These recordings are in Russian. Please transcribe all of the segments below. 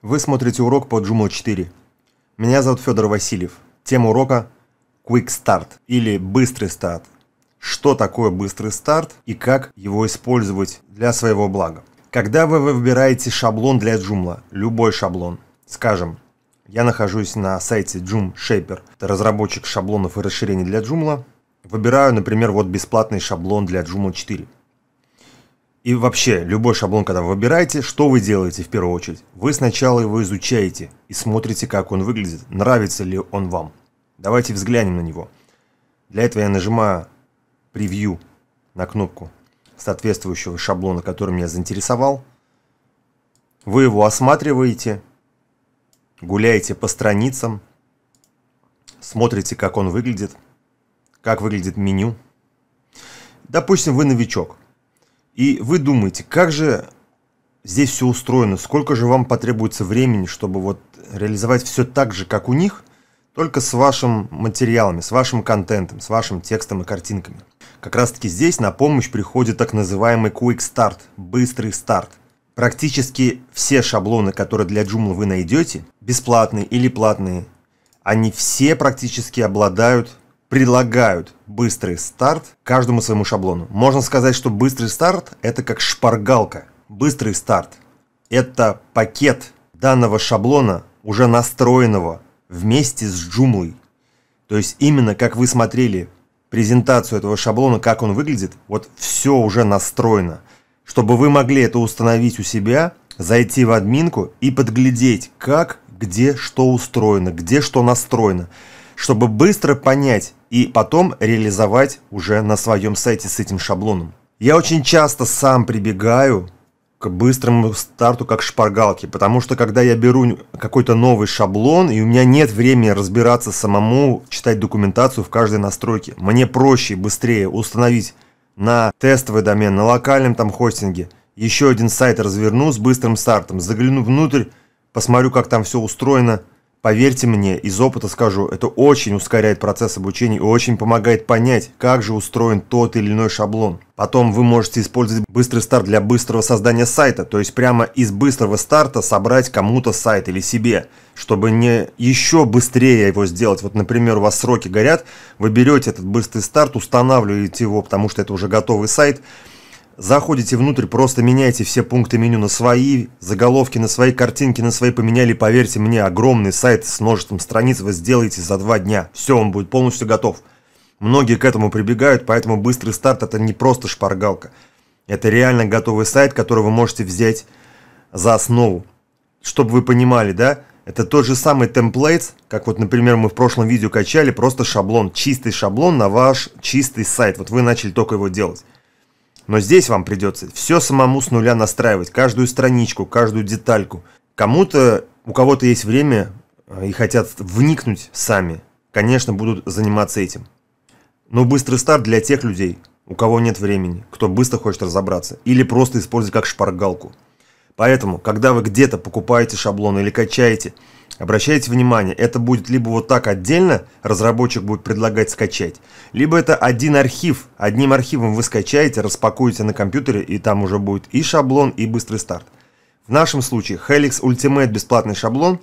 Вы смотрите урок по Joomla 4. Меня зовут Федор Васильев. Тема урока Quick Start или быстрый старт. Что такое быстрый старт и как его использовать для своего блага. Когда вы выбираете шаблон для Joomla, любой шаблон, скажем, я нахожусь на сайте Joom Shaper, это разработчик шаблонов и расширений для Joomla, выбираю, например, вот бесплатный шаблон для Joomla 4. И вообще, любой шаблон, когда вы выбираете, что вы делаете в первую очередь? Вы сначала его изучаете и смотрите, как он выглядит, нравится ли он вам. Давайте взглянем на него. Для этого я нажимаю превью на кнопку соответствующего шаблона, который меня заинтересовал. Вы его осматриваете, гуляете по страницам, смотрите, как он выглядит, как выглядит меню. Допустим, вы новичок. И вы думаете, как же здесь все устроено, сколько же вам потребуется времени, чтобы вот реализовать все так же, как у них, только с вашим материалами, с вашим контентом, с вашим текстом и картинками. Как раз таки здесь на помощь приходит так называемый Quick Start, быстрый старт. Практически все шаблоны, которые для Joomla вы найдете, бесплатные или платные, они все практически обладают предлагают быстрый старт каждому своему шаблону. Можно сказать, что быстрый старт – это как шпаргалка. Быстрый старт – это пакет данного шаблона, уже настроенного вместе с джумлой. То есть именно как вы смотрели презентацию этого шаблона, как он выглядит, вот все уже настроено. Чтобы вы могли это установить у себя, зайти в админку и подглядеть, как, где, что устроено, где что настроено чтобы быстро понять и потом реализовать уже на своем сайте с этим шаблоном. Я очень часто сам прибегаю к быстрому старту как шпаргалки, потому что когда я беру какой-то новый шаблон, и у меня нет времени разбираться самому, читать документацию в каждой настройке, мне проще и быстрее установить на тестовый домен, на локальном там хостинге, еще один сайт разверну с быстрым стартом, загляну внутрь, посмотрю, как там все устроено, Поверьте мне, из опыта скажу, это очень ускоряет процесс обучения и очень помогает понять, как же устроен тот или иной шаблон. Потом вы можете использовать быстрый старт для быстрого создания сайта, то есть прямо из быстрого старта собрать кому-то сайт или себе, чтобы не еще быстрее его сделать. Вот, например, у вас сроки горят, вы берете этот быстрый старт, устанавливаете его, потому что это уже готовый сайт, Заходите внутрь, просто меняйте все пункты меню на свои, заголовки на свои, картинки на свои поменяли. Поверьте мне, огромный сайт с множеством страниц вы сделаете за два дня. Все, он будет полностью готов. Многие к этому прибегают, поэтому быстрый старт это не просто шпаргалка. Это реально готовый сайт, который вы можете взять за основу. Чтобы вы понимали, да? Это тот же самый темплейт, как вот, например, мы в прошлом видео качали, просто шаблон, чистый шаблон на ваш чистый сайт. Вот вы начали только его делать. Но здесь вам придется все самому с нуля настраивать, каждую страничку, каждую детальку. Кому-то, у кого-то есть время э, и хотят вникнуть сами, конечно, будут заниматься этим. Но быстрый старт для тех людей, у кого нет времени, кто быстро хочет разобраться, или просто использовать как шпаргалку. Поэтому, когда вы где-то покупаете шаблон или качаете – Обращайте внимание, это будет либо вот так отдельно, разработчик будет предлагать скачать, либо это один архив, одним архивом вы скачаете, распакуете на компьютере, и там уже будет и шаблон, и быстрый старт. В нашем случае Helix Ultimate бесплатный шаблон.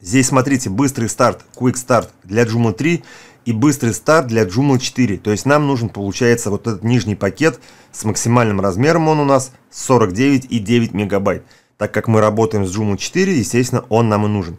Здесь смотрите, быстрый старт, Quick Start для Joomla 3 и быстрый старт для Joomla 4. То есть нам нужен, получается, вот этот нижний пакет с максимальным размером он у нас 49,9 мегабайт. Так как мы работаем с Joomla 4, естественно, он нам и нужен.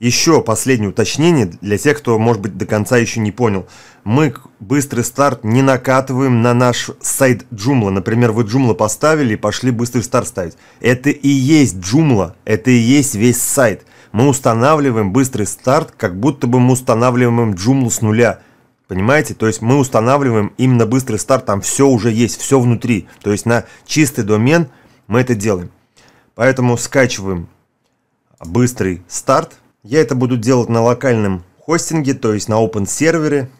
Еще последнее уточнение для тех, кто, может быть, до конца еще не понял. Мы быстрый старт не накатываем на наш сайт Joomla. Например, вы Joomla поставили и пошли быстрый старт ставить. Это и есть Joomla, это и есть весь сайт. Мы устанавливаем быстрый старт, как будто бы мы устанавливаем Joomla с нуля. Понимаете? То есть мы устанавливаем именно быстрый старт, там все уже есть, все внутри. То есть на чистый домен мы это делаем. Поэтому скачиваем быстрый старт. Я это буду делать на локальном хостинге, то есть на open сервере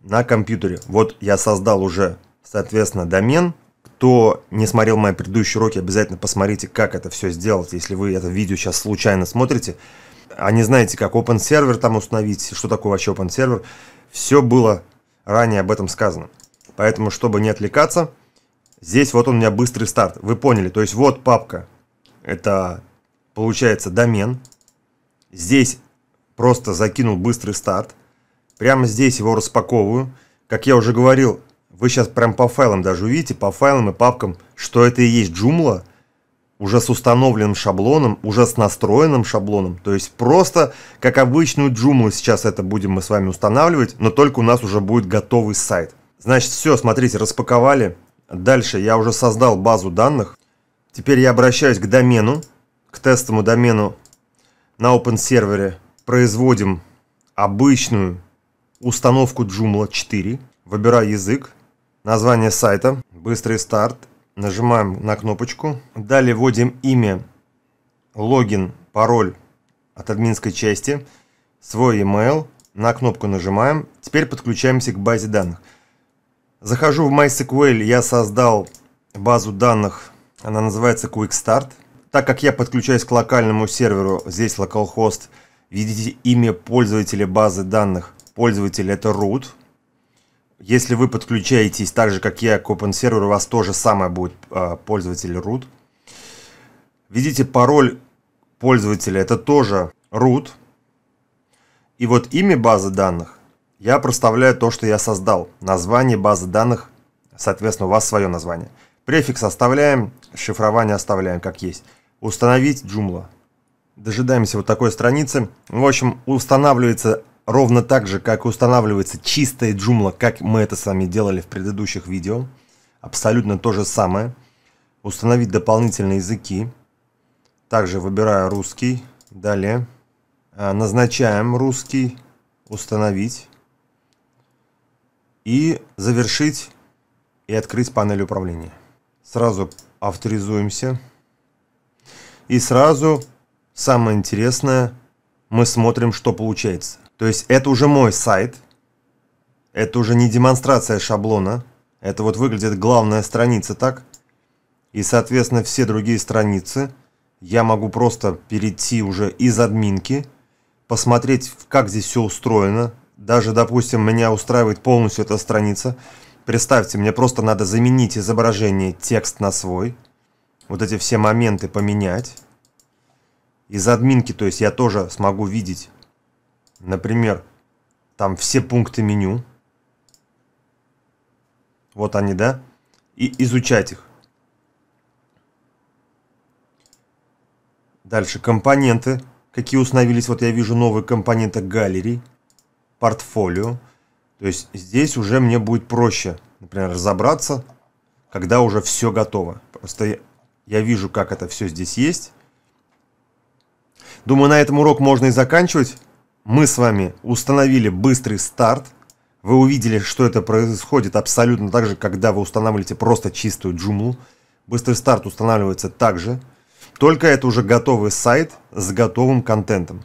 на компьютере. Вот я создал уже, соответственно, домен. Кто не смотрел мои предыдущие уроки, обязательно посмотрите, как это все сделать, если вы это видео сейчас случайно смотрите. А не знаете, как open сервер там установить, что такое вообще open сервер. Все было ранее об этом сказано. Поэтому, чтобы не отвлекаться, здесь вот у меня быстрый старт. Вы поняли, то есть вот папка это получается домен. Здесь просто закинул быстрый старт. Прямо здесь его распаковываю. Как я уже говорил, вы сейчас прям по файлам даже увидите, по файлам и папкам, что это и есть Joomla, уже с установленным шаблоном, уже с настроенным шаблоном. То есть просто, как обычную Joomla сейчас это будем мы с вами устанавливать, но только у нас уже будет готовый сайт. Значит, все, смотрите, распаковали. Дальше я уже создал базу данных. Теперь я обращаюсь к домену, к тестовому домену на open сервере. Производим обычную установку Joomla 4. Выбираю язык, название сайта, быстрый старт. Нажимаем на кнопочку. Далее вводим имя, логин, пароль от админской части, свой email. На кнопку нажимаем. Теперь подключаемся к базе данных. Захожу в MySQL, я создал базу данных она называется Quick Start. Так как я подключаюсь к локальному серверу, здесь localhost, видите имя пользователя базы данных. Пользователь это root. Если вы подключаетесь так же, как я, к open серверу, у вас тоже самое будет а, пользователь root. Видите, пароль пользователя это тоже root. И вот имя базы данных я проставляю то, что я создал. Название базы данных, соответственно, у вас свое название. Префикс оставляем, шифрование оставляем, как есть. Установить Joomla. Дожидаемся вот такой страницы. В общем, устанавливается ровно так же, как устанавливается чистая Joomla, как мы это с вами делали в предыдущих видео. Абсолютно то же самое. Установить дополнительные языки. Также выбираю русский. Далее. А, назначаем русский. Установить. И завершить и открыть панель управления. Сразу авторизуемся. И сразу, самое интересное, мы смотрим, что получается. То есть это уже мой сайт. Это уже не демонстрация шаблона. Это вот выглядит главная страница так. И, соответственно, все другие страницы я могу просто перейти уже из админки, посмотреть, как здесь все устроено. Даже, допустим, меня устраивает полностью эта страница – Представьте, мне просто надо заменить изображение текст на свой. Вот эти все моменты поменять. Из админки, то есть я тоже смогу видеть, например, там все пункты меню. Вот они, да? И изучать их. Дальше компоненты. Какие установились? Вот я вижу новые компоненты галерей, портфолио. То есть здесь уже мне будет проще, например, разобраться, когда уже все готово. Просто я вижу, как это все здесь есть. Думаю, на этом урок можно и заканчивать. Мы с вами установили быстрый старт. Вы увидели, что это происходит абсолютно так же, когда вы устанавливаете просто чистую джумлу. Быстрый старт устанавливается также, только это уже готовый сайт с готовым контентом.